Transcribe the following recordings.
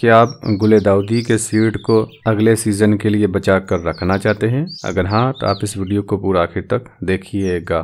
क्या आप गुले दाऊदी के सीड को अगले सीजन के लिए बचा कर रखना चाहते हैं अगर हाँ तो आप इस वीडियो को पूरा आखिर तक देखिएगा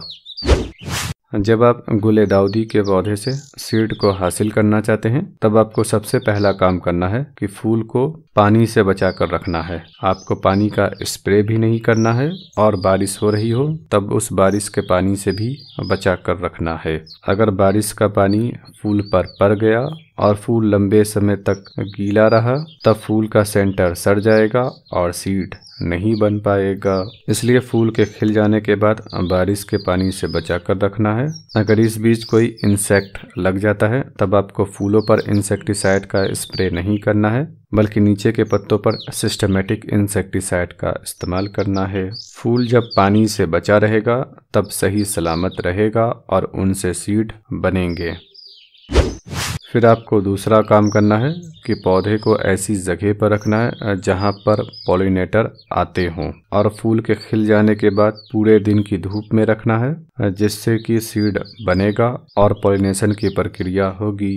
जब आप गुले दाऊदी के पौधे से सीड को हासिल करना चाहते हैं तब आपको सबसे पहला काम करना है कि फूल को पानी से बचा कर रखना है आपको पानी का स्प्रे भी नहीं करना है और बारिश हो रही हो तब उस बारिश के पानी से भी बचा कर रखना है अगर बारिश का पानी फूल पर पड़ गया और फूल लंबे समय तक गीला रहा तब फूल का सेंटर सड़ जाएगा और सीड नहीं बन पाएगा इसलिए फूल के खिल जाने के बाद बारिश के पानी से बचा कर रखना है अगर इस बीच कोई इंसेक्ट लग जाता है तब आपको फूलों पर इंसेक्टिसाइड का स्प्रे नहीं करना है बल्कि नीचे के पत्तों पर सिस्टमेटिक इंसेक्टिसाइड का इस्तेमाल करना है फूल जब पानी से बचा रहेगा तब सही सलामत रहेगा और उनसे सीड बनेंगे फिर आपको दूसरा काम करना है कि पौधे को ऐसी जगह पर रखना है जहाँ पर पॉलिनेटर आते हों और फूल के खिल जाने के बाद पूरे दिन की धूप में रखना है जिससे कि सीड बनेगा और पॉलिनेशन की प्रक्रिया होगी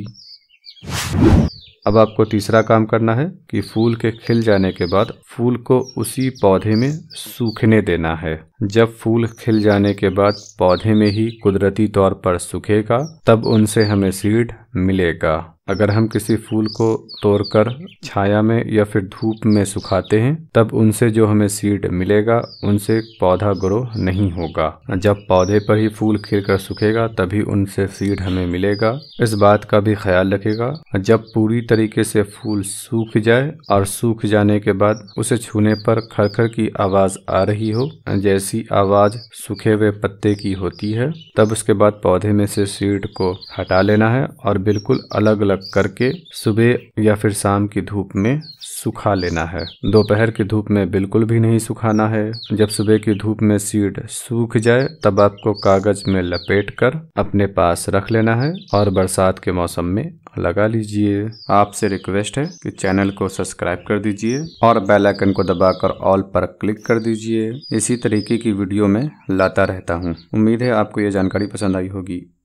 अब आपको तीसरा काम करना है कि फूल के खिल जाने के बाद फूल को उसी पौधे में सूखने देना है जब फूल खिल जाने के बाद पौधे में ही कुदरती तौर पर सूखेगा तब उनसे हमें सीड मिलेगा अगर हम किसी फूल को तोड़कर छाया में या फिर धूप में सुखाते हैं तब उनसे जो हमें सीड मिलेगा उनसे पौधा ग्रो नहीं होगा जब पौधे पर ही फूल खिर कर सूखेगा तभी उनसे सीड हमें मिलेगा इस बात का भी ख्याल रखेगा जब पूरी तरीके से फूल सूख जाए और सूख जाने के बाद उसे छूने पर खरखर की आवाज आ रही हो जैसी आवाज सूखे हुए पत्ते की होती है तब उसके बाद पौधे में से सीड को हटा लेना है और बिल्कुल अलग अलग रख करके सुबह या फिर शाम की धूप में सुखा लेना है दोपहर की धूप में बिल्कुल भी नहीं सुखाना है जब सुबह की धूप में सीड सूख जाए तब आपको कागज में लपेट कर अपने पास रख लेना है और बरसात के मौसम में लगा लीजिए आपसे रिक्वेस्ट है कि चैनल को सब्सक्राइब कर दीजिए और बेल आइकन को दबाकर ऑल पर क्लिक कर दीजिए इसी तरीके की वीडियो में लाता रहता हूँ उम्मीद है आपको ये जानकारी पसंद आई होगी